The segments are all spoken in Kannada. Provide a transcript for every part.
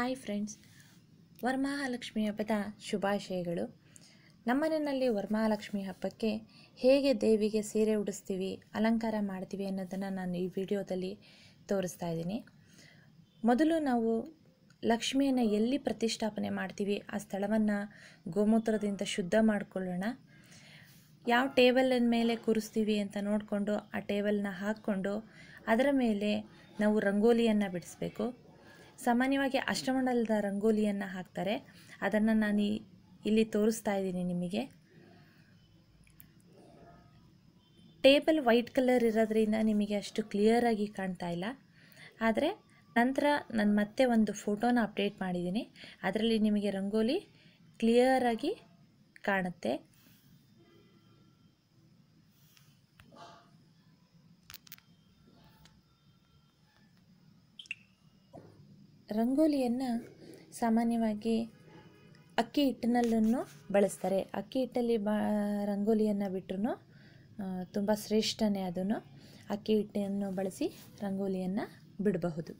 ಹಾಯ್ ಫ್ರೆಂಡ್ಸ್ ವರಮಹಾಲಕ್ಷ್ಮಿ ಹಬ್ಬದ ಶುಭಾಶಯಗಳು ನಮ್ಮನೆಯಲ್ಲಿ ವರಮಹಾಲಕ್ಷ್ಮಿ ಹಬ್ಬಕ್ಕೆ ಹೇಗೆ ದೇವಿಗೆ ಸೀರೆ ಉಡಿಸ್ತೀವಿ ಅಲಂಕಾರ ಮಾಡ್ತೀವಿ ಅನ್ನೋದನ್ನು ನಾನು ಈ ವಿಡಿಯೋದಲ್ಲಿ ತೋರಿಸ್ತಾ ಇದ್ದೀನಿ ಮೊದಲು ನಾವು ಲಕ್ಷ್ಮಿಯನ್ನು ಎಲ್ಲಿ ಪ್ರತಿಷ್ಠಾಪನೆ ಮಾಡ್ತೀವಿ ಆ ಸ್ಥಳವನ್ನು ಗೋಮೂತ್ರದಿಂದ ಶುದ್ಧ ಮಾಡಿಕೊಳ್ಳೋಣ ಯಾವ ಟೇಬಲಿನ ಮೇಲೆ ಕೂರಿಸ್ತೀವಿ ಅಂತ ನೋಡಿಕೊಂಡು ಆ ಟೇಬಲನ್ನ ಹಾಕ್ಕೊಂಡು ಅದರ ಮೇಲೆ ನಾವು ರಂಗೋಲಿಯನ್ನು ಬಿಡಿಸ್ಬೇಕು ಸಾಮಾನ್ಯವಾಗಿ ಅಷ್ಟಮಂಡಲದ ರಂಗೋಲಿಯನ್ನು ಹಾಕ್ತಾರೆ ಅದನ್ನು ನಾನು ಇಲ್ಲಿ ತೋರಿಸ್ತಾ ಇದ್ದೀನಿ ನಿಮಗೆ ಟೇಬಲ್ ವೈಟ್ ಕಲರ್ ಇರೋದ್ರಿಂದ ನಿಮಗೆ ಅಷ್ಟು ಕ್ಲಿಯರಾಗಿ ಕಾಣ್ತಾ ಇಲ್ಲ ಆದರೆ ನಂತರ ನಾನು ಮತ್ತೆ ಒಂದು ಫೋಟೋನ ಅಪ್ಡೇಟ್ ಮಾಡಿದ್ದೀನಿ ಅದರಲ್ಲಿ ನಿಮಗೆ ರಂಗೋಲಿ ಕ್ಲಿಯರಾಗಿ ಕಾಣುತ್ತೆ ರಂಗೋಲಿಯನ್ನು ಸಾಮಾನ್ಯವಾಗಿ ಅಕ್ಕಿ ಹಿಟ್ಟಿನಲ್ಲೂ ಬಳಸ್ತಾರೆ ಅಕ್ಕಿ ಹಿಟ್ಟಲ್ಲಿ ಬಾ ರಂಗೋಲಿಯನ್ನು ಬಿಟ್ಟರು ತುಂಬ ಶ್ರೇಷ್ಠನೇ ಅದನ್ನು ಅಕ್ಕಿ ಹಿಟ್ಟನ್ನು ಬಳಸಿ ರಂಗೋಲಿಯನ್ನು ಬಿಡಬಹುದು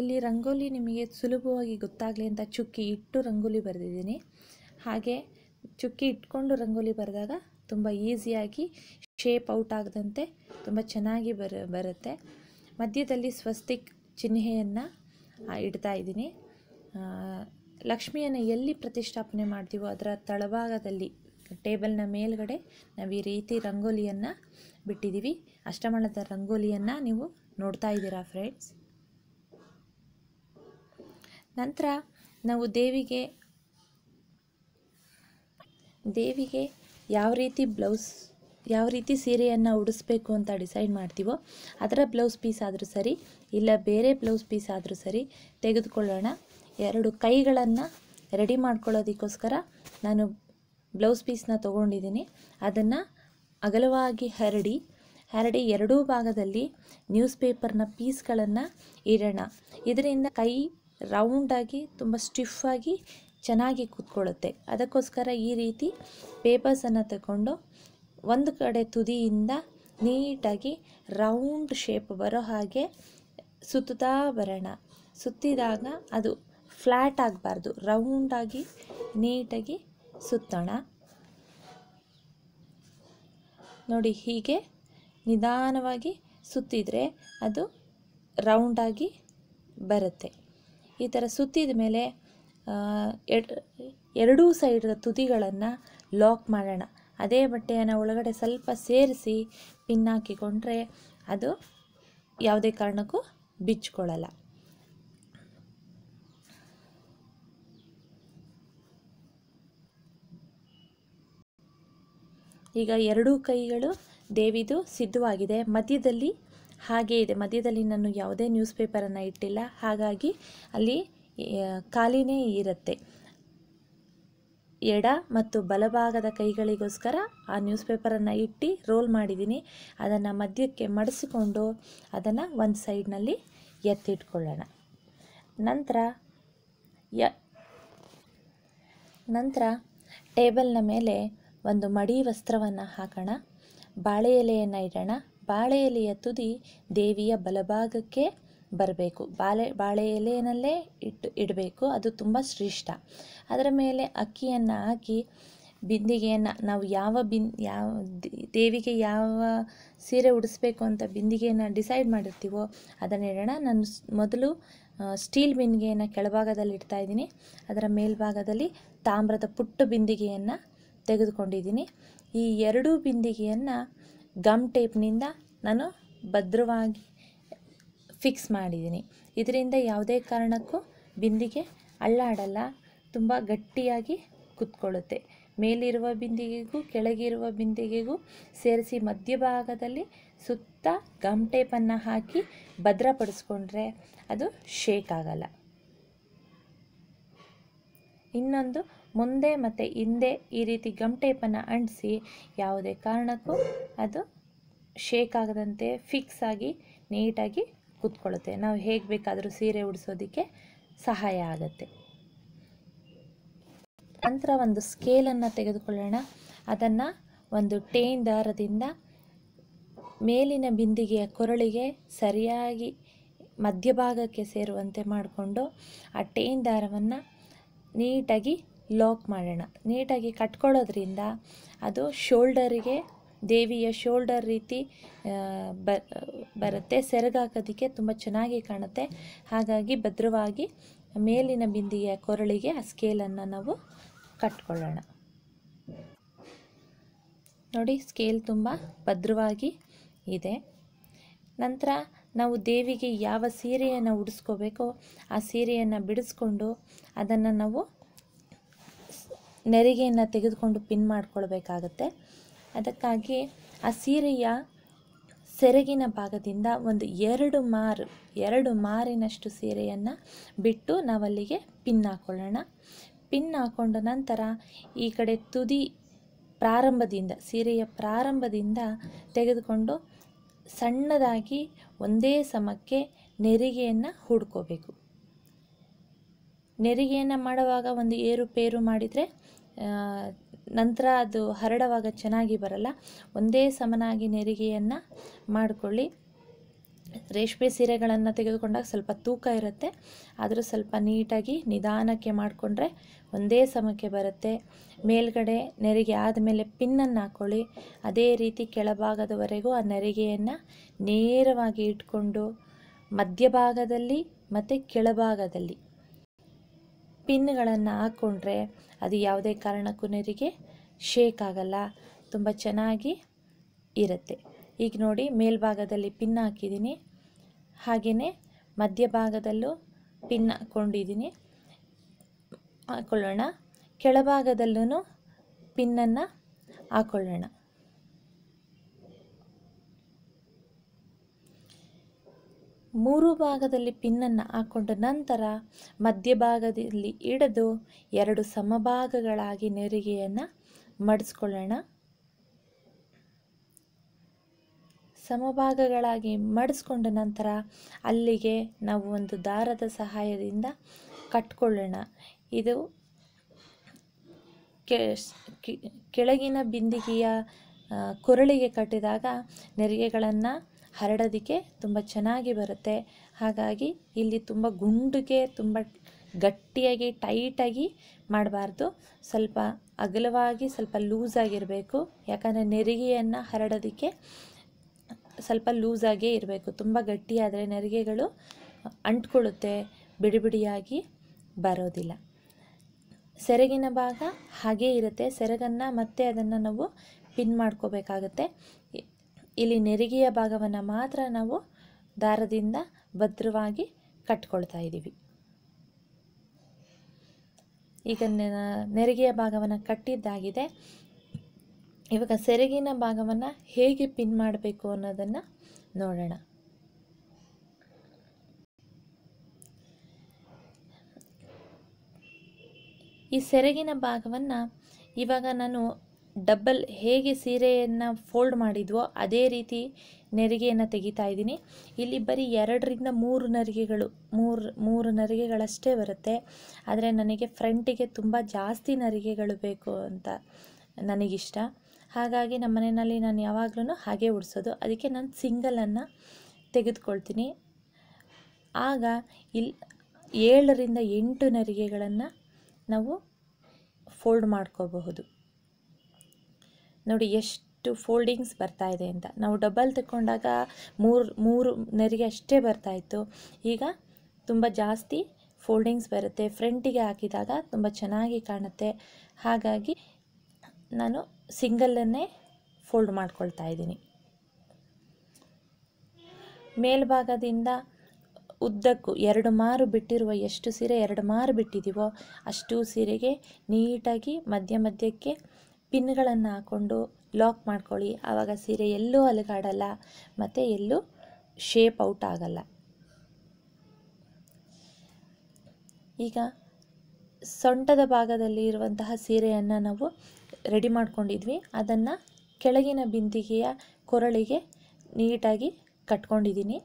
ಇಲ್ಲಿ ರಂಗೋಲಿ ನಿಮಗೆ ಸುಲಭವಾಗಿ ಗೊತ್ತಾಗಲಿ ಅಂತ ಚುಕ್ಕಿ ಇಟ್ಟು ರಂಗೋಲಿ ಬರೆದಿದ್ದೀನಿ ಹಾಗೆ ಚುಕ್ಕಿ ಇಟ್ಕೊಂಡು ರಂಗೋಲಿ ಬರೆದಾಗ ತುಂಬ ಈಸಿಯಾಗಿ ಶೇಪ್ ಔಟ್ ಆಗದಂತೆ ತುಂಬ ಚೆನ್ನಾಗಿ ಬರ ಬರುತ್ತೆ ಮಧ್ಯದಲ್ಲಿ ಸ್ವಸ್ತಿಕ್ ಚಿಹ್ನೆಯನ್ನು ಇಡ್ತಾ ಇದ್ದೀನಿ ಲಕ್ಷ್ಮಿಯನ್ನು ಎಲ್ಲಿ ಪ್ರತಿಷ್ಠಾಪನೆ ಮಾಡ್ತೀವೋ ಅದರ ತಳಭಾಗದಲ್ಲಿ ಟೇಬಲ್ನ ಮೇಲ್ಗಡೆ ನಾವು ಈ ರೀತಿ ರಂಗೋಲಿಯನ್ನು ಬಿಟ್ಟಿದ್ದೀವಿ ಅಷ್ಟಮಣದ ರಂಗೋಲಿಯನ್ನು ನೀವು ನೋಡ್ತಾ ಇದ್ದೀರಾ ಫ್ರೆಂಡ್ಸ್ ನಂತರ ನಾವು ದೇವಿಗೆ ದೇವಿಗೆ ಯಾವ ರೀತಿ ಬ್ಲೌಸ್ ಯಾವ ರೀತಿ ಸೀರೆಯನ್ನು ಉಡಿಸ್ಬೇಕು ಅಂತ ಡಿಸೈಡ್ ಮಾಡ್ತೀವೋ ಅದರ ಬ್ಲೌಸ್ ಪೀಸ್ ಆದರೂ ಸರಿ ಇಲ್ಲ ಬೇರೆ ಬ್ಲೌಸ್ ಪೀಸ್ ಆದರೂ ಸರಿ ತೆಗೆದುಕೊಳ್ಳೋಣ ಎರಡು ಕೈಗಳನ್ನು ರೆಡಿ ಮಾಡ್ಕೊಳ್ಳೋದಕ್ಕೋಸ್ಕರ ನಾನು ಬ್ಲೌಸ್ ಪೀಸ್ನ ತೊಗೊಂಡಿದ್ದೀನಿ ಅದನ್ನು ಅಗಲವಾಗಿ ಹರಡಿ ಹರಡಿ ಎರಡೂ ಭಾಗದಲ್ಲಿ ನ್ಯೂಸ್ ಪೇಪರ್ನ ಪೀಸ್ಗಳನ್ನು ಇಡೋಣ ಇದರಿಂದ ಕೈ ರೌಂಡಾಗಿ ತುಂಬ ಸ್ಟಿಫಾಗಿ ಚೆನ್ನಾಗಿ ಕೂತ್ಕೊಳ್ಳುತ್ತೆ ಅದಕ್ಕೋಸ್ಕರ ಈ ರೀತಿ ಪೇಪರ್ಸನ್ನು ತಗೊಂಡು ಒಂದು ಕಡೆ ತುದಿಯಿಂದ ನೀಟಾಗಿ ರೌಂಡ್ ಶೇಪ್ ಬರೋ ಹಾಗೆ ಸುತ್ತುತ್ತಾ ಬರೋಣ ಸುತ್ತಿದಾಗ ಅದು ಫ್ಲ್ಯಾಟ್ ಆಗಬಾರ್ದು ರೌಂಡಾಗಿ ನೀಟಾಗಿ ಸುತ್ತೋಣ ನೋಡಿ ಹೀಗೆ ನಿಧಾನವಾಗಿ ಸುತ್ತಿದರೆ ಅದು ರೌಂಡಾಗಿ ಬರುತ್ತೆ ಈ ಥರ ಸುತ್ತಿದ ಮೇಲೆ ಎರಡೂ ಸೈಡ್ರ ತುದಿಗಳನ್ನು ಲಾಕ್ ಮಾಡೋಣ ಅದೇ ಬಟ್ಟೆಯನ್ನು ಒಳಗಡೆ ಸ್ವಲ್ಪ ಸೇರಿಸಿ ಪಿನ್ ಹಾಕಿಕೊಂಡ್ರೆ ಅದು ಯಾವುದೇ ಕಾರಣಕ್ಕೂ ಬಿಚ್ಚಿಕೊಳ್ಳಲ್ಲ ಈಗ ಎರಡೂ ಕೈಗಳು ದೇವಿದು ಸಿದ್ಧವಾಗಿದೆ ಮಧ್ಯದಲ್ಲಿ ಹಾಗೇ ಇದೆ ಮಧ್ಯದಲ್ಲಿ ನಾನು ಯಾವುದೇ ನ್ಯೂಸ್ ಪೇಪರನ್ನು ಇಟ್ಟಿಲ್ಲ ಹಾಗಾಗಿ ಅಲ್ಲಿ ಖಾಲಿನೇ ಇರುತ್ತೆ ಎಡ ಮತ್ತು ಬಲಭಾಗದ ಕೈಗಳಿಗೋಸ್ಕರ ಆ ನ್ಯೂಸ್ ಪೇಪರನ್ನು ಇಟ್ಟು ರೋಲ್ ಮಾಡಿದ್ದೀನಿ ಅದನ್ನು ಮಧ್ಯಕ್ಕೆ ಮಡಿಸಿಕೊಂಡು ಅದನ್ನು ಒಂದು ಸೈಡ್ನಲ್ಲಿ ಎತ್ತಿಟ್ಕೊಳ್ಳೋಣ ನಂತರ ಯ ನಂತರ ಟೇಬಲ್ನ ಮೇಲೆ ಒಂದು ಮಡಿ ವಸ್ತ್ರವನ್ನು ಹಾಕೋಣ ಬಾಳೆ ಎಲೆಯನ್ನು ಇಡೋಣ ಬಾಳೆ ಎಲೆಯ ತುದಿ ದೇವಿಯ ಬಲಭಾಗಕ್ಕೆ ಬರಬೇಕು ಬಾಳೆ ಬಾಳೆ ಎಲೆಯಲ್ಲೇ ಇಟ್ಟು ಇಡಬೇಕು ಅದು ತುಂಬ ಶ್ರೇಷ್ಠ ಅದರ ಮೇಲೆ ಅಕ್ಕಿಯನ್ನು ಹಾಕಿ ಬಿಂದಿಗೆಯನ್ನು ನಾವು ಯಾವ ಬಿನ್ ಯಾವ ದೇವಿಗೆ ಯಾವ ಸೀರೆ ಉಡಿಸ್ಬೇಕು ಅಂತ ಬಿಂದಿಗೆಯನ್ನು ಡಿಸೈಡ್ ಮಾಡಿರ್ತೀವೋ ಅದನ್ನು ಇಡೋಣ ನಾನು ಮೊದಲು ಸ್ಟೀಲ್ ಬಿಂದಿಗೆಯನ್ನು ಕೆಳಭಾಗದಲ್ಲಿ ಇಡ್ತಾ ಇದ್ದೀನಿ ಅದರ ಮೇಲ್ಭಾಗದಲ್ಲಿ ತಾಮ್ರದ ಪುಟ್ಟ ಬಿಂದಿಗೆಯನ್ನು ತೆಗೆದುಕೊಂಡಿದ್ದೀನಿ ಈ ಎರಡೂ ಬಿಂದಿಗೆಯನ್ನು ಗಮ್ ಟೇಪ್ನಿಂದ ನಾನು ಭದ್ರವಾಗಿ ಫಿಕ್ಸ್ ಮಾಡಿದ್ದೀನಿ ಇದರಿಂದ ಯಾವುದೇ ಕಾರಣಕ್ಕೂ ಬಿಂದಿಗೆ ಅಳ್ಳಾಡಲ್ಲ ತುಂಬ ಗಟ್ಟಿಯಾಗಿ ಕುತ್ಕೊಳ್ಳುತ್ತೆ ಮೇಲಿರುವ ಬಿಂದಿಗೆಗೂ ಕೆಳಗಿರುವ ಬಿಂದಿಗೆಗೂ ಸೇರಿಸಿ ಮಧ್ಯಭಾಗದಲ್ಲಿ ಸುತ್ತ ಗಮ್ ಟೇಪನ್ನು ಹಾಕಿ ಭದ್ರಪಡಿಸ್ಕೊಂಡ್ರೆ ಅದು ಶೇಕ್ ಆಗಲ್ಲ ಇನ್ನೊಂದು ಮುಂದೆ ಮತ್ತು ಹಿಂದೆ ಈ ರೀತಿ ಗಮ್ ಟೇಪನ್ನು ಅಂಟಿಸಿ ಯಾವುದೇ ಕಾರಣಕ್ಕೂ ಅದು ಶೇಕ್ ಆಗದಂತೆ ಫಿಕ್ಸ್ ಆಗಿ ನೀಟಾಗಿ ಕೂತ್ಕೊಳ್ಳುತ್ತೆ ನಾವು ಹೇಗೆ ಬೇಕಾದರೂ ಸೀರೆ ಉಡಿಸೋದಕ್ಕೆ ಸಹಾಯ ಆಗುತ್ತೆ ನಂತರ ಒಂದು ಸ್ಕೇಲನ್ನು ತೆಗೆದುಕೊಳ್ಳೋಣ ಅದನ್ನು ಒಂದು ಟೇನ್ ದಾರದಿಂದ ಮೇಲಿನ ಬಿಂದಿಗೆಯ ಕೊರಳಿಗೆ ಸರಿಯಾಗಿ ಮಧ್ಯಭಾಗಕ್ಕೆ ಸೇರುವಂತೆ ಮಾಡಿಕೊಂಡು ಆ ಟೇನ್ ದಾರವನ್ನು ನೀಟಾಗಿ ಲಾಕ್ ಮಾಡೋಣ ನೀಟಾಗಿ ಕಟ್ಕೊಳ್ಳೋದ್ರಿಂದ ಅದು ಶೋಲ್ಡರಿಗೆ ದೇವಿಯ ಶೋಲ್ಡರ್ ರೀತಿ ಬ ಬರುತ್ತೆ ಸೆರಗಾಕೋದಕ್ಕೆ ತುಂಬ ಚೆನ್ನಾಗಿ ಕಾಣುತ್ತೆ ಹಾಗಾಗಿ ಭದ್ರವಾಗಿ ಮೇಲಿನ ಬಿಂದಿಗೆಯ ಕೊರಳಿಗೆ ಆ ಸ್ಕೇಲನ್ನು ನಾವು ಕಟ್ಕೊಳ್ಳೋಣ ನೋಡಿ ಸ್ಕೇಲ್ ತುಂಬ ಭದ್ರವಾಗಿ ಇದೆ ನಂತರ ನಾವು ದೇವಿಗೆ ಯಾವ ಸೀರೆಯನ್ನು ಉಡಿಸ್ಕೋಬೇಕೋ ಆ ಸೀರೆಯನ್ನು ಬಿಡಿಸ್ಕೊಂಡು ಅದನ್ನು ನಾವು ನೆರಿಗೆಯನ್ನು ತೆಗೆದುಕೊಂಡು ಪಿನ್ ಮಾಡಿಕೊಳ್ಬೇಕಾಗತ್ತೆ ಅದಕ್ಕಾಗಿ ಆ ಸೀರೆಯ ಸೆರಗಿನ ಭಾಗದಿಂದ ಒಂದು ಎರಡು ಮಾರು ಎರಡು ಮಾರಿನಷ್ಟು ಸೀರೆಯನ್ನು ಬಿಟ್ಟು ನಾವಲ್ಲಿಗೆ ಪಿನ್ ಹಾಕೊಳ್ಳೋಣ ಪಿನ್ ಹಾಕೊಂಡ ನಂತರ ಈ ಕಡೆ ತುದಿ ಪ್ರಾರಂಭದಿಂದ ಸೀರೆಯ ಪ್ರಾರಂಭದಿಂದ ತೆಗೆದುಕೊಂಡು ಸಣ್ಣದಾಗಿ ಒಂದೇ ಸಮಕ್ಕೆ ನೆರಿಗೆಯನ್ನು ಹುಡ್ಕೋಬೇಕು ನೆರಿಗೆಯನ್ನು ಮಾಡುವಾಗ ಒಂದು ಏರುಪೇರು ಮಾಡಿದರೆ ನಂತರ ಅದು ಹರಡುವಾಗ ಚೆನ್ನಾಗಿ ಬರಲ್ಲ ಒಂದೇ ಸಮನಾಗಿ ನೆರಿಗೆಯನ್ನು ಮಾಡಿಕೊಳ್ಳಿ ರೇಷ್ಮೆ ಸೀರೆಗಳನ್ನು ತೆಗೆದುಕೊಂಡಾಗ ಸ್ವಲ್ಪ ತೂಕ ಇರುತ್ತೆ ಆದರೂ ಸ್ವಲ್ಪ ನೀಟಾಗಿ ನಿಧಾನಕ್ಕೆ ಮಾಡಿಕೊಂಡ್ರೆ ಒಂದೇ ಸಮಕ್ಕೆ ಬರುತ್ತೆ ಮೇಲ್ಗಡೆ ನೆರಿಗೆ ಆದಮೇಲೆ ಪಿನ್ನನ್ನು ಹಾಕ್ಕೊಳ್ಳಿ ಅದೇ ರೀತಿ ಕೆಳಭಾಗದವರೆಗೂ ಆ ನೆರಿಗೆಯನ್ನು ನೇರವಾಗಿ ಇಟ್ಕೊಂಡು ಮಧ್ಯಭಾಗದಲ್ಲಿ ಮತ್ತು ಕೆಳಭಾಗದಲ್ಲಿ ಪಿನ್ಗಳನ್ನು ಹಾಕ್ಕೊಂಡ್ರೆ ಅದು ಯಾವುದೇ ಕಾರಣಕ್ಕೂ ನೀರಿಗೆ ಶೇಕ್ ಆಗಲ್ಲ ತುಂಬ ಚೆನ್ನಾಗಿ ಇರುತ್ತೆ ಈಗ ನೋಡಿ ಮೇಲ್ಭಾಗದಲ್ಲಿ ಪಿನ್ ಹಾಕಿದ್ದೀನಿ ಹಾಗೆಯೇ ಮಧ್ಯಭಾಗದಲ್ಲೂ ಪಿನ್ ಹಾಕ್ಕೊಂಡಿದ್ದೀನಿ ಹಾಕ್ಕೊಳ್ಳೋಣ ಕೆಳಭಾಗದಲ್ಲೂ ಪಿನ್ನನ್ನು ಹಾಕ್ಕೊಳ್ಳೋಣ ಮೂರು ಭಾಗದಲ್ಲಿ ಪಿನ್ನನ್ನು ಹಾಕ್ಕೊಂಡ ನಂತರ ಮಧ್ಯಭಾಗದಲ್ಲಿ ಹಿಡಿದು ಎರಡು ಸಮಭಾಗಗಳಾಗಿ ನೆರಿಗೆಯನ್ನು ಮಡಿಸ್ಕೊಳ್ಳೋಣ ಸಮಭಾಗಗಳಾಗಿ ಮಡಿಸ್ಕೊಂಡ ನಂತರ ಅಲ್ಲಿಗೆ ನಾವು ಒಂದು ದಾರದ ಸಹಾಯದಿಂದ ಕಟ್ಕೊಳ್ಳೋಣ ಇದು ಕೆಳಗಿನ ಬಿಂದಿಗೆಯ ಕೊರಳಿಗೆ ಕಟ್ಟಿದಾಗ ನೆರಿಗೆಗಳನ್ನು ಹರಡೋದಕ್ಕೆ ತುಂಬ ಚೆನ್ನಾಗಿ ಬರುತ್ತೆ ಹಾಗಾಗಿ ಇಲ್ಲಿ ತುಂಬ ಗುಂಡಿಗೆ ತುಂಬ ಗಟ್ಟಿಯಾಗಿ ಟೈಟಾಗಿ ಮಾಡಬಾರ್ದು ಸ್ವಲ್ಪ ಅಗಲವಾಗಿ ಸ್ವಲ್ಪ ಲೂಸಾಗಿರಬೇಕು ಯಾಕಂದರೆ ನೆರಿಗೆಯನ್ನು ಹರಡೋದಕ್ಕೆ ಸ್ವಲ್ಪ ಲೂಸಾಗೇ ಇರಬೇಕು ತುಂಬ ಗಟ್ಟಿಯಾದರೆ ನೆರಿಗೆಗಳು ಅಂಟ್ಕೊಳ್ಳುತ್ತೆ ಬಿಡಿ ಬಿಡಿಯಾಗಿ ಬರೋದಿಲ್ಲ ಸೆರಗಿನ ಭಾಗ ಹಾಗೇ ಇರುತ್ತೆ ಸೆರಗನ್ನು ಮತ್ತೆ ಅದನ್ನು ನಾವು ಪಿನ್ ಮಾಡ್ಕೋಬೇಕಾಗತ್ತೆ ಇಲ್ಲಿ ನೆರಿಗೆಯ ಭಾಗವನ್ನು ಮಾತ್ರ ನಾವು ದಾರದಿಂದ ಭದ್ರವಾಗಿ ಕಟ್ಕೊಳ್ತಾ ಇದ್ದೀವಿ ಈಗ ನೆರಿಗೆಯ ಭಾಗವನ್ನು ಕಟ್ಟಿದ್ದಾಗಿದೆ ಇವಾಗ ಸೆರಗಿನ ಭಾಗವನ್ನು ಹೇಗೆ ಪಿನ್ ಮಾಡಬೇಕು ಅನ್ನೋದನ್ನು ನೋಡೋಣ ಈ ಸೆರಗಿನ ಭಾಗವನ್ನು ಇವಾಗ ನಾನು ಡಬ್ಬಲ್ ಹೇಗೆ ಸೀರೆಯನ್ನು ಫೋಲ್ಡ್ ಮಾಡಿದ್ವೋ ಅದೇ ರೀತಿ ನೆರಿಗೆಯನ್ನು ತೆಗಿತಾ ಇದ್ದೀನಿ ಇಲ್ಲಿ ಬರೀ ಎರಡರಿಂದ ಮೂರು ನರಿಗೆಗಳು ಮೂರು ಮೂರು ನರಿಗೆಗಳಷ್ಟೇ ಬರುತ್ತೆ ಆದರೆ ನನಗೆ ಫ್ರಂಟಿಗೆ ತುಂಬ ಜಾಸ್ತಿ ನರಿಗೆಗಳು ಬೇಕು ಅಂತ ನನಗಿಷ್ಟ ಹಾಗಾಗಿ ನಮ್ಮ ಮನೆಯಲ್ಲಿ ನಾನು ಯಾವಾಗಲೂ ಹಾಗೆ ಉಡಿಸೋದು ಅದಕ್ಕೆ ನಾನು ಸಿಂಗಲನ್ನು ತೆಗೆದುಕೊಳ್ತೀನಿ ಆಗ ಇಲ್ಲಿ ಏಳರಿಂದ ಎಂಟು ನರಿಗೆಗಳನ್ನು ನಾವು ಫೋಲ್ಡ್ ಮಾಡ್ಕೋಬಹುದು ನೋಡಿ ಎಷ್ಟು ಫೋಲ್ಡಿಂಗ್ಸ್ ಬರ್ತಾ ಇದೆ ಅಂತ ನಾವು ಡಬಲ್ ತಗೊಂಡಾಗ ಮೂರು ಮೂರು ನೆರಿಗೆ ಅಷ್ಟೇ ಬರ್ತಾಯಿತ್ತು ಈಗ ತುಂಬ ಜಾಸ್ತಿ ಫೋಲ್ಡಿಂಗ್ಸ್ ಬರುತ್ತೆ ಫ್ರಂಟಿಗೆ ಹಾಕಿದಾಗ ತುಂಬ ಚೆನ್ನಾಗಿ ಕಾಣುತ್ತೆ ಹಾಗಾಗಿ ನಾನು ಸಿಂಗಲನ್ನೇ ಫೋಲ್ಡ್ ಮಾಡ್ಕೊಳ್ತಾ ಇದ್ದೀನಿ ಮೇಲ್ಭಾಗದಿಂದ ಉದ್ದಕ್ಕೂ ಎರಡು ಮಾರು ಬಿಟ್ಟಿರುವ ಎಷ್ಟು ಸೀರೆ ಎರಡು ಮಾರು ಬಿಟ್ಟಿದ್ದೀವೋ ಅಷ್ಟು ಸೀರೆಗೆ ನೀಟಾಗಿ ಮಧ್ಯ ಮಧ್ಯಕ್ಕೆ ಪಿನ್ಗಳನ್ನು ಹಾಕ್ಕೊಂಡು ಲಾಕ್ ಮಾಡ್ಕೊಳ್ಳಿ ಆವಾಗ ಸೀರೆ ಎಲ್ಲೂ ಅಲಗಾಡಲ್ಲ ಮತ್ತು ಎಲ್ಲೂ ಶೇಪ್ ಔಟ್ ಆಗಲ್ಲ ಈಗ ಸೊಂಟದ ಭಾಗದಲ್ಲಿ ಇರುವಂತಹ ಸೀರೆಯನ್ನು ನಾವು ರೆಡಿ ಮಾಡ್ಕೊಂಡಿದ್ವಿ ಅದನ್ನು ಕೆಳಗಿನ ಬಿಂದಿಗೆಯ ಕೊರಳಿಗೆ ನೀಟಾಗಿ ಕಟ್ಕೊಂಡಿದ್ದೀನಿ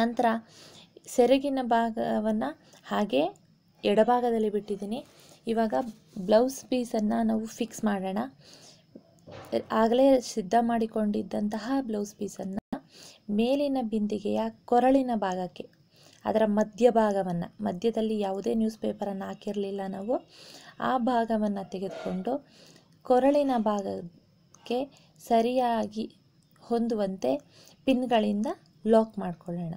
ನಂತರ ಸೆರಗಿನ ಭಾಗವನ್ನು ಹಾಗೆ ಎಡಭಾಗದಲ್ಲಿ ಬಿಟ್ಟಿದ್ದೀನಿ ಇವಾಗ ಬ್ಲೌಸ್ ಪೀಸನ್ನು ನಾವು ಫಿಕ್ಸ್ ಮಾಡೋಣ ಆಗಲೇ ಸಿದ್ಧ ಮಾಡಿಕೊಂಡಿದ್ದಂತಹ ಬ್ಲೌಸ್ ಪೀಸನ್ನು ಮೇಲಿನ ಬಿಂದಿಗೆಯ ಕೊರಳಿನ ಭಾಗಕ್ಕೆ ಅದರ ಮಧ್ಯಭಾಗವನ್ನು ಮಧ್ಯದಲ್ಲಿ ಯಾವುದೇ ನ್ಯೂಸ್ ಪೇಪರನ್ನು ಹಾಕಿರಲಿಲ್ಲ ನಾವು ಆ ಭಾಗವನ್ನು ತೆಗೆದುಕೊಂಡು ಕೊರಳಿನ ಭಾಗಕ್ಕೆ ಸರಿಯಾಗಿ ಹೊಂದುವಂತೆ ಪಿನ್ಗಳಿಂದ ಲಾಕ್ ಮಾಡಿಕೊಳ್ಳೋಣ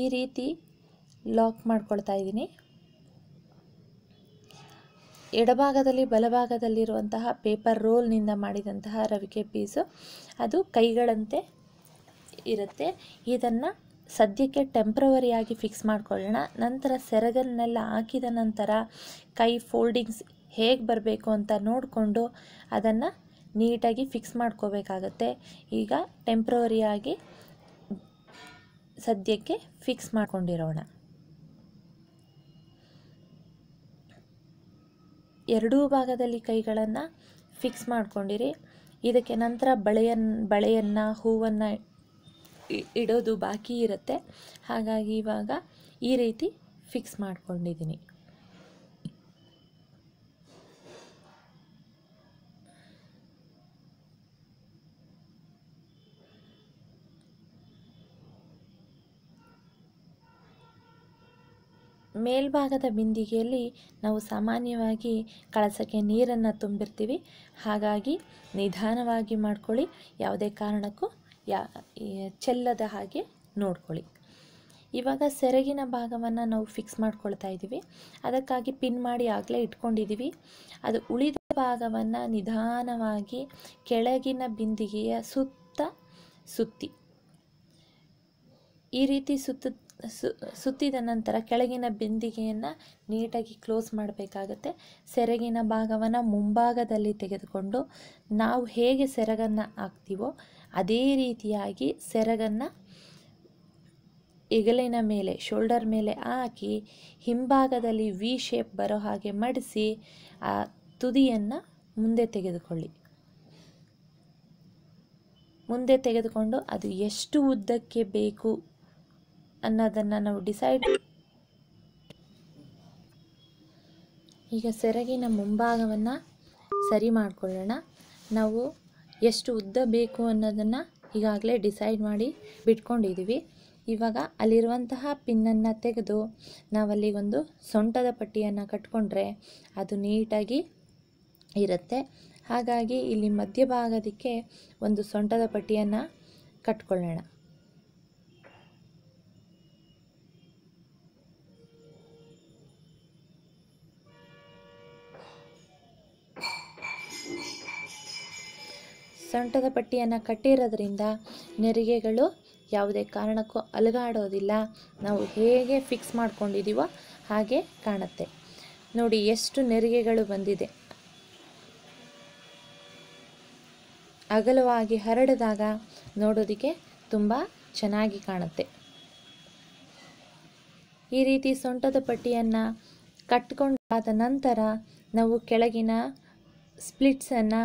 ಈ ರೀತಿ ಲಾಕ್ ಮಾಡ್ಕೊಳ್ತಾ ಇದ್ದೀನಿ ಎಡಭಾಗದಲ್ಲಿ ಬಲಭಾಗದಲ್ಲಿರುವಂತಹ ಪೇಪರ್ ರೋಲ್ನಿಂದ ಮಾಡಿದಂತಹ ರವಿಕೆ ಪೀಸು ಅದು ಕೈಗಳಂತೆ ಇರುತ್ತೆ ಇದನ್ನು ಸದ್ಯಕ್ಕೆ ಟೆಂಪ್ರವರಿಯಾಗಿ ಫಿಕ್ಸ್ ಮಾಡ್ಕೊಳ್ಳೋಣ ನಂತರ ಸೆರಗನ್ನೆಲ್ಲ ಹಾಕಿದ ನಂತರ ಕೈ ಫೋಲ್ಡಿಂಗ್ಸ್ ಹೇಗೆ ಬರಬೇಕು ಅಂತ ನೋಡಿಕೊಂಡು ಅದನ್ನು ನೀಟಾಗಿ ಫಿಕ್ಸ್ ಮಾಡ್ಕೋಬೇಕಾಗತ್ತೆ ಈಗ ಟೆಂಪ್ರವರಿಯಾಗಿ ಸದ್ಯಕ್ಕೆ ಫಿಕ್ಸ್ ಮಾಡ್ಕೊಂಡಿರೋಣ ಎರಡೂ ಭಾಗದಲ್ಲಿ ಕೈಗಳನ್ನು ಫಿಕ್ಸ್ ಮಾಡಿಕೊಂಡಿರಿ ಇದಕ್ಕೆ ನಂತರ ಬಳೆಯ ಬಳೆಯನ್ನು ಹೂವನ್ನು ಇಡೋದು ಬಾಕಿ ಇರುತ್ತೆ ಹಾಗಾಗಿ ಇವಾಗ ಈ ರೀತಿ ಫಿಕ್ಸ್ ಮಾಡ್ಕೊಂಡಿದ್ದೀನಿ ಮೇಲ್ಭಾಗದ ಬಿಂದಿಗೆಯಲ್ಲಿ ನಾವು ಸಾಮಾನ್ಯವಾಗಿ ಕಳಸಕ್ಕೆ ನೀರನ್ನು ತುಂಬಿರ್ತೀವಿ ಹಾಗಾಗಿ ನಿಧಾನವಾಗಿ ಮಾಡ್ಕೊಳ್ಳಿ ಯಾವುದೇ ಕಾರಣಕ್ಕೂ ಯಾ ಚೆಲ್ಲದ ಹಾಗೆ ನೋಡ್ಕೊಳ್ಳಿ ಇವಾಗ ಸೆರಗಿನ ಭಾಗವನ್ನು ನಾವು ಫಿಕ್ಸ್ ಮಾಡ್ಕೊಳ್ತಾ ಇದ್ದೀವಿ ಅದಕ್ಕಾಗಿ ಪಿನ್ ಮಾಡಿ ಆಗಲೇ ಇಟ್ಕೊಂಡಿದ್ದೀವಿ ಅದು ಉಳಿದ ಭಾಗವನ್ನು ನಿಧಾನವಾಗಿ ಕೆಳಗಿನ ಬಿಂದಿಗೆಯ ಸುತ್ತ ಸುತ್ತಿ ಈ ರೀತಿ ಸುತ್ತ ಸು ಸುತ್ತಿದ ನಂತರ ಕೆಳಗಿನ ಬಿಂದಿಗೆಯನ್ನು ನೀಟಾಗಿ ಕ್ಲೋಸ್ ಮಾಡಬೇಕಾಗತ್ತೆ ಸೆರಗಿನ ಭಾಗವನ್ನು ಮುಂಭಾಗದಲ್ಲಿ ತೆಗೆದುಕೊಂಡು ನಾವು ಹೇಗೆ ಸೆರಗನ್ನು ಹಾಕ್ತೀವೋ ಅದೇ ರೀತಿಯಾಗಿ ಸೆರಗನ್ನು ಎಗಲಿನ ಮೇಲೆ ಶೋಲ್ಡರ್ ಮೇಲೆ ಹಾಕಿ ಹಿಂಭಾಗದಲ್ಲಿ ವಿ ಶೇಪ್ ಬರೋ ಹಾಗೆ ಮಡಿಸಿ ಆ ತುದಿಯನ್ನು ಮುಂದೆ ತೆಗೆದುಕೊಳ್ಳಿ ಮುಂದೆ ತೆಗೆದುಕೊಂಡು ಅದು ಎಷ್ಟು ಉದ್ದಕ್ಕೆ ಬೇಕು ಅನ್ನೋದನ್ನು ನಾವು ಡಿಸೈಡ್ ಈಗ ಸೆರಗಿನ ಮುಂಭಾಗವನ್ನು ಸರಿ ಮಾಡಿಕೊಳ್ಳೋಣ ನಾವು ಎಷ್ಟು ಉದ್ದ ಬೇಕು ಅನ್ನೋದನ್ನು ಈಗಾಗಲೇ ಡಿಸೈಡ್ ಮಾಡಿ ಬಿಟ್ಕೊಂಡಿದ್ದೀವಿ ಇವಾಗ ಅಲ್ಲಿರುವಂತಹ ಪಿನ್ನನ್ನು ತೆಗೆದು ನಾವಲ್ಲಿಗೊಂದು ಸೊಂಟದ ಪಟ್ಟಿಯನ್ನು ಕಟ್ಕೊಂಡ್ರೆ ಅದು ನೀಟಾಗಿ ಇರುತ್ತೆ ಹಾಗಾಗಿ ಇಲ್ಲಿ ಮಧ್ಯಭಾಗದಕ್ಕೆ ಒಂದು ಸೊಂಟದ ಪಟ್ಟಿಯನ್ನು ಕಟ್ಕೊಳ್ಳೋಣ ಸೊಂಟದ ಪಟ್ಟಿಯನ್ನು ಕಟ್ಟಿರೋದ್ರಿಂದ ನೆರಿಗೆಗಳು ಯಾವುದೇ ಕಾರಣಕ್ಕೂ ಅಲುಗಾಡೋದಿಲ್ಲ ನಾವು ಹೇಗೆ ಫಿಕ್ಸ್ ಮಾಡ್ಕೊಂಡಿದ್ದೀವೋ ಹಾಗೆ ಕಾಣುತ್ತೆ ನೋಡಿ ಎಷ್ಟು ನೆರಿಗೆಗಳು ಬಂದಿದೆ ಅಗಲವಾಗಿ ಹರಡಿದಾಗ ನೋಡೋದಕ್ಕೆ ತುಂಬ ಚೆನ್ನಾಗಿ ಕಾಣುತ್ತೆ ಈ ರೀತಿ ಸೊಂಟದ ಪಟ್ಟಿಯನ್ನು ಕಟ್ಕೊಂಡಾದ ನಂತರ ನಾವು ಕೆಳಗಿನ ಸ್ಪ್ಲಿಟ್ಸನ್ನು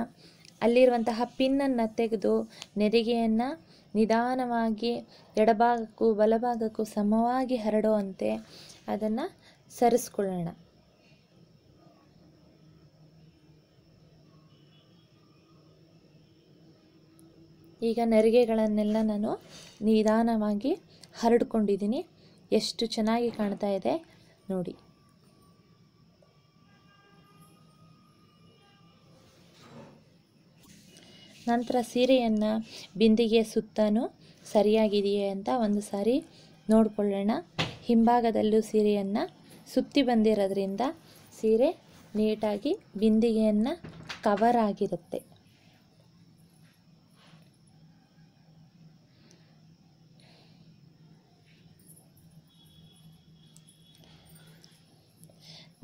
ಅಲ್ಲಿರುವಂತಹ ಪಿನ್ನನ್ನು ತೆಗೆದು ನೆರಿಗೆಯನ್ನು ನಿಧಾನವಾಗಿ ಎಡಭಾಗಕ್ಕೂ ಬಲಭಾಗಕ್ಕೂ ಸಮವಾಗಿ ಹರಡುವಂತೆ ಅದನ್ನು ಸರಿಸ್ಕೊಳ್ಳೋಣ ಈಗ ನೆರಿಗೆಗಳನ್ನೆಲ್ಲ ನಾನು ನಿಧಾನವಾಗಿ ಹರಡ್ಕೊಂಡಿದ್ದೀನಿ ಎಷ್ಟು ಚೆನ್ನಾಗಿ ಕಾಣ್ತಾ ಇದೆ ನೋಡಿ ನಂತರ ಸೀರೆಯನ್ನು ಬಿಂದಿಗೆ ಸುತ್ತನೂ ಸರಿಯಾಗಿದೆಯೇ ಅಂತ ಒಂದು ಸಾರಿ ನೋಡಿಕೊಳ್ಳೋಣ ಹಿಂಭಾಗದಲ್ಲೂ ಸೀರೆಯನ್ನು ಸುತ್ತಿ ಬಂದಿರೋದ್ರಿಂದ ಸೀರೆ ನೀಟಾಗಿ ಬಿಂದಿಗೆಯನ್ನು ಕವರ್ ಆಗಿರುತ್ತೆ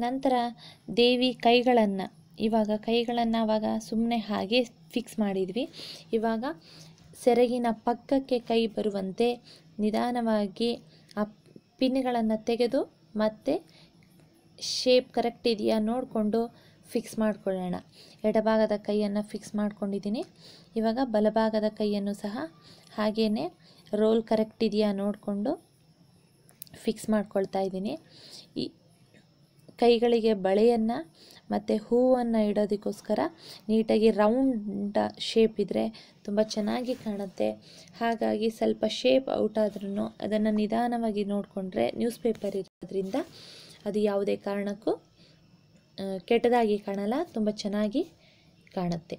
ನಂತರ ದೇವಿ ಕೈಗಳನ್ನು ಇವಾಗ ಕೈಗಳನ್ನು ಆವಾಗ ಸುಮ್ಮನೆ ಹಾಗೆ ಫಿಕ್ಸ್ ಮಾಡಿದ್ವಿ ಇವಾಗ ಸೆರಗಿನ ಪಕ್ಕಕ್ಕೆ ಕೈ ಬರುವಂತೆ ನಿಧಾನವಾಗಿ ಆ ಪಿನ್ಗಳನ್ನು ತೆಗೆದು ಮತ್ತೆ ಶೇಪ್ ಕರೆಕ್ಟ್ ಇದೆಯಾ ನೋಡಿಕೊಂಡು ಫಿಕ್ಸ್ ಮಾಡ್ಕೊಳ್ಳೋಣ ಎಡಭಾಗದ ಕೈಯನ್ನು ಫಿಕ್ಸ್ ಮಾಡ್ಕೊಂಡಿದ್ದೀನಿ ಇವಾಗ ಬಲಭಾಗದ ಕೈಯನ್ನು ಸಹ ಹಾಗೆಯೇ ರೋಲ್ ಕರೆಕ್ಟ್ ಇದೆಯಾ ನೋಡಿಕೊಂಡು ಫಿಕ್ಸ್ ಮಾಡ್ಕೊಳ್ತಾ ಇದ್ದೀನಿ ಈ ಕೈಗಳಿಗೆ ಬಳೆಯನ್ನು ಮತ್ತು ಹೂವನ್ನು ಇಡೋದಕ್ಕೋಸ್ಕರ ನೀಟಾಗಿ ರೌಂಡ ಶೇಪ್ ಇದ್ದರೆ ತುಂಬ ಚೆನ್ನಾಗಿ ಕಾಣುತ್ತೆ ಹಾಗಾಗಿ ಸ್ವಲ್ಪ ಶೇಪ್ ಔಟ್ ಆದ್ರೂ ಅದನ್ನು ನಿಧಾನವಾಗಿ ನೋಡಿಕೊಂಡ್ರೆ ನ್ಯೂಸ್ ಪೇಪರ್ ಇರೋದ್ರಿಂದ ಅದು ಯಾವುದೇ ಕಾರಣಕ್ಕೂ ಕೆಟ್ಟದಾಗಿ ಕಾಣಲ್ಲ ತುಂಬ ಚೆನ್ನಾಗಿ ಕಾಣುತ್ತೆ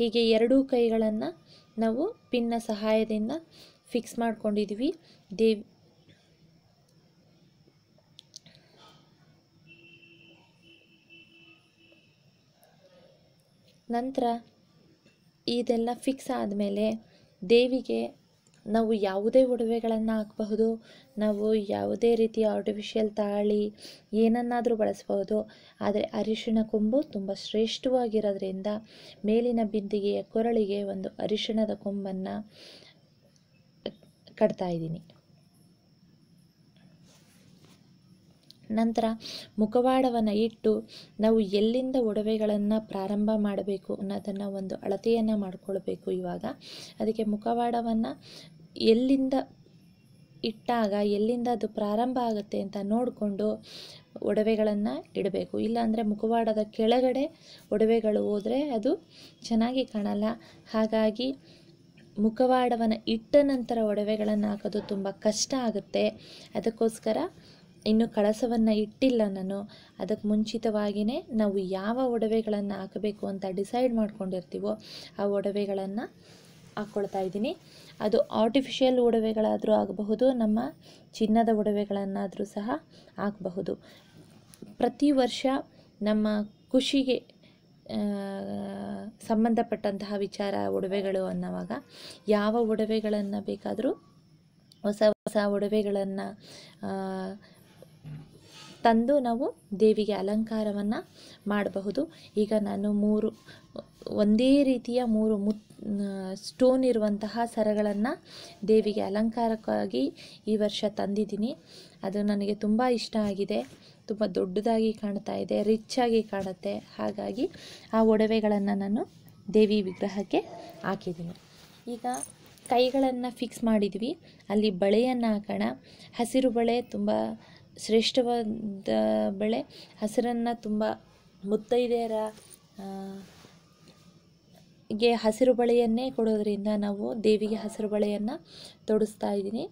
ಹೀಗೆ ಎರಡೂ ಕೈಗಳನ್ನು ನಾವು ಪಿನ್ನ ಸಹಾಯದಿಂದ ಫಿಕ್ಸ್ ಮಾಡ್ಕೊಂಡಿದ್ವಿ ದೇವ್ ನಂತರ ಇದೆಲ್ಲ ಫಿಕ್ಸ್ ಆದಮೇಲೆ ದೇವಿಗೆ ನಾವು ಯಾವುದೇ ಒಡವೆಗಳನ್ನು ಹಾಕಬಹುದು ನಾವು ಯಾವುದೇ ರೀತಿಯ ಆರ್ಟಿಫಿಷಿಯಲ್ ತಾಳಿ ಏನನ್ನಾದರೂ ಬಳಸಬಹುದು ಆದರೆ ಅರಿಶಿಣ ಕೊಂಬು ತುಂಬ ಶ್ರೇಷ್ಠವಾಗಿರೋದ್ರಿಂದ ಮೇಲಿನ ಬಿಂದಿಗೆಯ ಕೊರಳಿಗೆ ಒಂದು ಅರಿಶಿಣದ ಕೊಂಬನ್ನು ಕಟ್ತಾ ನಂತರ ಮುಖವಾಡವನ್ನು ಇಟ್ಟು ನಾವು ಎಲ್ಲಿಂದ ಒಡವೆಗಳನ್ನು ಪ್ರಾರಂಭ ಮಾಡಬೇಕು ಅನ್ನೋದನ್ನು ಒಂದು ಅಳತೆಯನ್ನು ಮಾಡಿಕೊಳ್ಬೇಕು ಇವಾಗ ಅದಕ್ಕೆ ಮುಖವಾಡವನ್ನು ಎಲ್ಲಿಂದ ಇಟ್ಟಾಗ ಎಲ್ಲಿಂದ ಅದು ಪ್ರಾರಂಭ ಆಗುತ್ತೆ ಅಂತ ನೋಡಿಕೊಂಡು ಒಡವೆಗಳನ್ನು ಇಡಬೇಕು ಇಲ್ಲಾಂದರೆ ಮುಖವಾಡದ ಕೆಳಗಡೆ ಒಡವೆಗಳು ಹೋದರೆ ಅದು ಚೆನ್ನಾಗಿ ಕಾಣಲ್ಲ ಹಾಗಾಗಿ ಮುಖವಾಡವನ್ನು ಇಟ್ಟ ನಂತರ ಒಡವೆಗಳನ್ನು ಹಾಕೋದು ತುಂಬ ಕಷ್ಟ ಆಗುತ್ತೆ ಅದಕ್ಕೋಸ್ಕರ ಇನ್ನು ಕಳಸವನ್ನು ಇಟ್ಟಿಲ್ಲ ನಾನು ಅದಕ್ಕೆ ಮುಂಚಿತವಾಗಿಯೇ ನಾವು ಯಾವ ಒಡವೆಗಳನ್ನು ಹಾಕಬೇಕು ಅಂತ ಡಿಸೈಡ್ ಮಾಡ್ಕೊಂಡಿರ್ತೀವೋ ಆ ಒಡವೆಗಳನ್ನು ಹಾಕ್ಕೊಳ್ತಾ ಇದ್ದೀನಿ ಅದು ಆರ್ಟಿಫಿಷಿಯಲ್ ಒಡವೆಗಳಾದರೂ ಆಗಬಹುದು ನಮ್ಮ ಚಿನ್ನದ ಒಡವೆಗಳನ್ನಾದರೂ ಸಹ ಹಾಕಬಹುದು ಪ್ರತಿ ವರ್ಷ ನಮ್ಮ ಖುಷಿಗೆ ಸಂಬಂಧಪಟ್ಟಂತಹ ವಿಚಾರ ಒಡವೆಗಳು ಅನ್ನೋವಾಗ ಯಾವ ಒಡವೆಗಳನ್ನು ಬೇಕಾದರೂ ಹೊಸ ಹೊಸ ಒಡವೆಗಳನ್ನು ತಂದು ನಾವು ದೇವಿಗೆ ಅಲಂಕಾರವನ್ನು ಮಾಡಬಹುದು ಈಗ ನಾನು ಮೂರು ಒಂದೇ ರೀತಿಯ ಮೂರು ಮುತ್ ಸ್ಟೋನ್ ಇರುವಂತಹ ಸರಗಳನ್ನು ದೇವಿಗೆ ಅಲಂಕಾರಕ್ಕಾಗಿ ಈ ವರ್ಷ ತಂದಿದ್ದೀನಿ ಅದು ನನಗೆ ತುಂಬ ಇಷ್ಟ ಆಗಿದೆ ತುಂಬ ದೊಡ್ಡದಾಗಿ ಕಾಣ್ತಾ ಇದೆ ರಿಚ್ ಆಗಿ ಕಾಣುತ್ತೆ ಹಾಗಾಗಿ ಆ ಒಡವೆಗಳನ್ನು ನಾನು ದೇವಿ ವಿಗ್ರಹಕ್ಕೆ ಹಾಕಿದ್ದೀನಿ ಈಗ ಕೈಗಳನ್ನು ಫಿಕ್ಸ್ ಮಾಡಿದ್ವಿ ಅಲ್ಲಿ ಬಳೆಯನ್ನು ಹಾಕೋಣ ಹಸಿರು ಬಳೆ ತುಂಬ ಶ್ರೇಷ್ಠವಾದ ಬೆಳೆ ಹಸಿರನ್ನು ತುಂಬ ಮುತ್ತೈದೆಯರ ಗೆ ಹಸಿರು ಬಳೆಯನ್ನೇ ಕೊಡೋದರಿಂದ ನಾವು ದೇವಿಗೆ ಹಸಿರು ಬಳೆಯನ್ನು ತೊಡಿಸ್ತಾ ಇದ್ದೀನಿ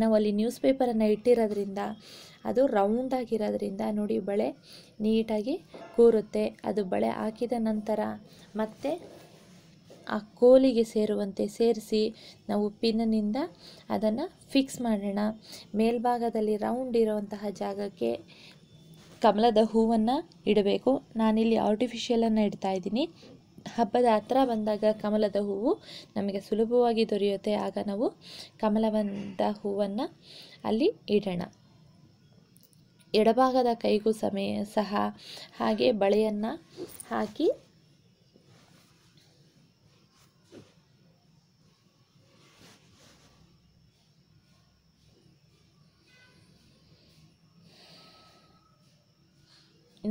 ನಾವು ಅಲ್ಲಿ ನ್ಯೂಸ್ ಪೇಪರನ್ನು ಇಟ್ಟಿರೋದ್ರಿಂದ ಅದು ರೌಂಡಾಗಿರೋದ್ರಿಂದ ನೋಡಿ ಬಳೆ ನೀಟಾಗಿ ಕೂರುತ್ತೆ ಅದು ಬಳೆ ಹಾಕಿದ ನಂತರ ಮತ್ತೆ ಆ ಕೋಲಿಗೆ ಸೇರುವಂತೆ ಸೇರಿಸಿ ನಾವು ಪಿನ್ನಿಂದ ಅದನ್ನು ಫಿಕ್ಸ್ ಮಾಡೋಣ ಮೇಲ್ಭಾಗದಲ್ಲಿ ರೌಂಡ್ ಇರುವಂತಹ ಜಾಗಕ್ಕೆ ಕಮಲದ ಹೂವನ್ನು ಇಡಬೇಕು ನಾನಿಲ್ಲಿ ಆರ್ಟಿಫಿಷಿಯಲನ್ನು ಇಡ್ತಾ ಇದ್ದೀನಿ ಹಬ್ಬದ ಹತ್ರ ಬಂದಾಗ ಕಮಲದ ಹೂವು ನಮಗೆ ಸುಲಭವಾಗಿ ದೊರೆಯುತ್ತೆ ಆಗ ನಾವು ಕಮಲವಂತ ಹೂವನ್ನು ಅಲ್ಲಿ ಇಡೋಣ ಎಡಭಾಗದ ಕೈಗೂ ಸಮಯ ಸಹ ಹಾಗೆ ಬಳೆಯನ್ನು ಹಾಕಿ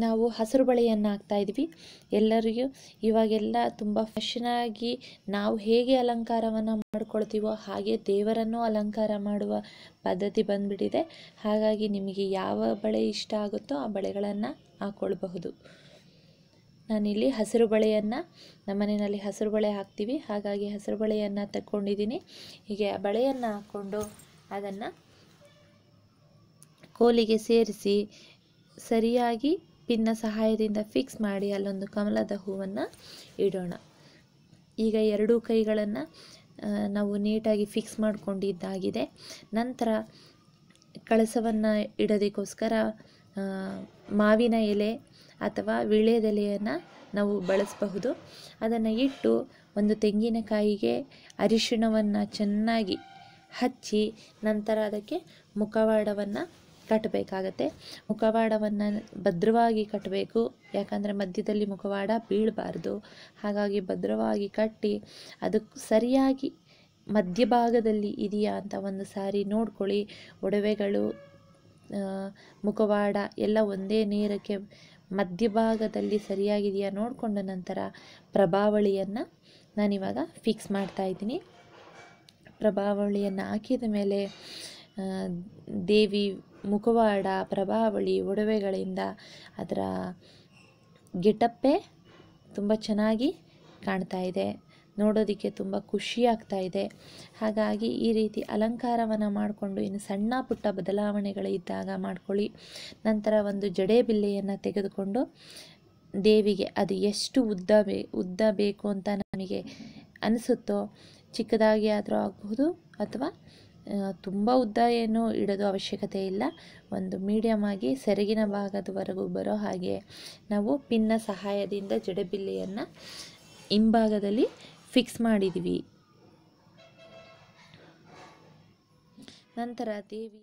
ನಾವು ಹಸಿರು ಬಳೆಯನ್ನು ಹಾಕ್ತಾ ಇದ್ವಿ ಎಲ್ಲರಿಗೂ ಇವಾಗೆಲ್ಲ ತುಂಬ ಫ್ಯಾಷನಾಗಿ ನಾವು ಹೇಗೆ ಅಲಂಕಾರವನ್ನು ಮಾಡ್ಕೊಳ್ತೀವೋ ಹಾಗೆ ದೇವರನ್ನು ಅಲಂಕಾರ ಮಾಡುವ ಪದ್ಧತಿ ಬಂದ್ಬಿಟ್ಟಿದೆ ಹಾಗಾಗಿ ನಿಮಗೆ ಯಾವ ಬಳೆ ಇಷ್ಟ ಆಗುತ್ತೋ ಆ ಬಳೆಗಳನ್ನು ಹಾಕ್ಕೊಳ್ಬಹುದು ನಾನಿಲ್ಲಿ ಹಸಿರು ಬಳೆಯನ್ನು ಮನೆಯಲ್ಲಿ ಹಸಿರು ಬಳೆ ಹಾಕ್ತೀವಿ ಹಾಗಾಗಿ ಹಸಿರು ಬಳೆಯನ್ನು ತಕ್ಕೊಂಡಿದ್ದೀನಿ ಹೀಗೆ ಆ ಬಳೆಯನ್ನು ಹಾಕ್ಕೊಂಡು ಅದನ್ನು ಕೋಲಿಗೆ ಸೇರಿಸಿ ಸರಿಯಾಗಿ ಪಿನ್ನ ಸಹಾಯದಿಂದ ಫಿಕ್ಸ್ ಮಾಡಿ ಅಲ್ಲೊಂದು ಕಮಲದ ಹೂವನ್ನು ಇಡೋಣ ಈಗ ಎರಡೂ ಕೈಗಳನ್ನು ನಾವು ನೀಟಾಗಿ ಫಿಕ್ಸ್ ಮಾಡಿಕೊಂಡಿದ್ದಾಗಿದೆ ನಂತರ ಕಳಸವನ್ನು ಇಡೋದಕ್ಕೋಸ್ಕರ ಮಾವಿನ ಎಲೆ ಅಥವಾ ವಿಳ್ಯದೆಲೆಯನ್ನು ನಾವು ಬಳಸಬಹುದು ಅದನ್ನು ಇಟ್ಟು ಒಂದು ತೆಂಗಿನಕಾಯಿಗೆ ಅರಿಶಿಣವನ್ನು ಚೆನ್ನಾಗಿ ಹಚ್ಚಿ ನಂತರ ಅದಕ್ಕೆ ಮುಖವಾಡವನ್ನು ಕಟ್ಟಬೇಕಾಗತ್ತೆ ಮುಖವಾಡವನ್ನು ಭದ್ರವಾಗಿ ಕಟ್ಟಬೇಕು ಯಾಕಂದರೆ ಮಧ್ಯದಲ್ಲಿ ಮುಖವಾಡ ಬೀಳಬಾರ್ದು ಹಾಗಾಗಿ ಭದ್ರವಾಗಿ ಕಟ್ಟಿ ಅದಕ್ಕೆ ಸರಿಯಾಗಿ ಮಧ್ಯಭಾಗದಲ್ಲಿ ಇದೆಯಾ ಅಂತ ಒಂದು ಸಾರಿ ನೋಡ್ಕೊಳ್ಳಿ ಒಡವೆಗಳು ಮುಖವಾಡ ಎಲ್ಲ ಒಂದೇ ನೇರಕ್ಕೆ ಮಧ್ಯಭಾಗದಲ್ಲಿ ಸರಿಯಾಗಿದೆಯಾ ನೋಡಿಕೊಂಡ ನಂತರ ಪ್ರಭಾವಳಿಯನ್ನು ನಾನಿವಾಗ ಫಿಕ್ಸ್ ಮಾಡ್ತಾ ಪ್ರಭಾವಳಿಯನ್ನು ಹಾಕಿದ ಮೇಲೆ ದೇವಿ ಮುಖವಾಡ ಪ್ರಭಾವಳಿ ಒಡವೆಗಳಿಂದ ಅದರ ಗೆಟಪ್ಪೇ ತುಂಬ ಚೆನ್ನಾಗಿ ಕಾಣ್ತಾ ಇದೆ ನೋಡೋದಕ್ಕೆ ತುಂಬ ಖುಷಿಯಾಗ್ತಾ ಇದೆ ಹಾಗಾಗಿ ಈ ರೀತಿ ಅಲಂಕಾರವನ್ನು ಮಾಡಿಕೊಂಡು ಇನ್ನು ಸಣ್ಣ ಪುಟ್ಟ ಬದಲಾವಣೆಗಳು ಇದ್ದಾಗ ಮಾಡ್ಕೊಳ್ಳಿ ನಂತರ ಒಂದು ಜಡೆ ಬಿಲ್ಲೆಯನ್ನು ತೆಗೆದುಕೊಂಡು ದೇವಿಗೆ ಅದು ಎಷ್ಟು ಉದ್ದ ಬೇ ಉದ್ದ ಬೇಕು ಅಂತ ನಮಗೆ ಅನಿಸುತ್ತೋ ಚಿಕ್ಕದಾಗಿ ಆದರೂ ಆಗಬಹುದು ಅಥವಾ ತುಂಬ ಉದ್ದ ಏನು ಇಡೋದು ಅವಶ್ಯಕತೆ ಇಲ್ಲ ಒಂದು ಮೀಡಿಯಮ್ ಆಗಿ ಸೆರಗಿನ ಭಾಗದವರೆಗೂ ಬರೋ ಹಾಗೆ ನಾವು ಪಿನ್ನ ಸಹಾಯದಿಂದ ಜಡೆಬಿಲ್ಲೆಯನ್ನು ಹಿಂಭಾಗದಲ್ಲಿ ಫಿಕ್ಸ್ ಮಾಡಿದ್ವಿ ನಂತರ ದೇವಿ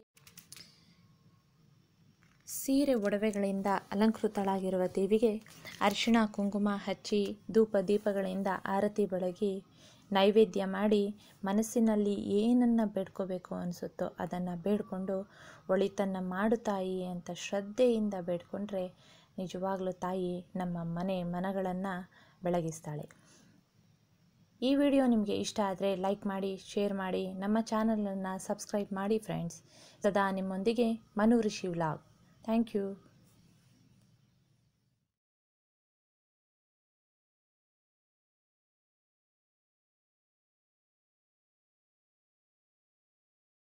ಸೀರೆ ಒಡವೆಗಳಿಂದ ಅಲಂಕೃತಳಾಗಿರುವ ದೇವಿಗೆ ಅರಿಶಿಣ ಕುಂಕುಮ ಹಚ್ಚಿ ಧೂಪ ದೀಪಗಳಿಂದ ಆರತಿ ಬಳಗಿ ನೈವೇದ್ಯ ಮಾಡಿ ಮನಸ್ಸಿನಲ್ಲಿ ಏನನ್ನು ಬೇಡ್ಕೋಬೇಕು ಅನಿಸುತ್ತೋ ಅದನ್ನು ಬೇಡಿಕೊಂಡು ಒಳಿತನ್ನು ಮಾಡು ತಾಯಿ ಅಂತ ಶ್ರದ್ಧೆಯಿಂದ ಬೇಡ್ಕೊಂಡ್ರೆ ನಿಜವಾಗ್ಲೂ ತಾಯಿ ನಮ್ಮ ಮನೆ ಮನಗಳನ್ನು ಬೆಳಗಿಸ್ತಾಳೆ ಈ ವಿಡಿಯೋ ನಿಮಗೆ ಇಷ್ಟ ಆದರೆ ಲೈಕ್ ಮಾಡಿ ಶೇರ್ ಮಾಡಿ ನಮ್ಮ ಚಾನಲನ್ನು ಸಬ್ಸ್ಕ್ರೈಬ್ ಮಾಡಿ ಫ್ರೆಂಡ್ಸ್ ಸದಾ ನಿಮ್ಮೊಂದಿಗೆ Manu Rishi vlog thank you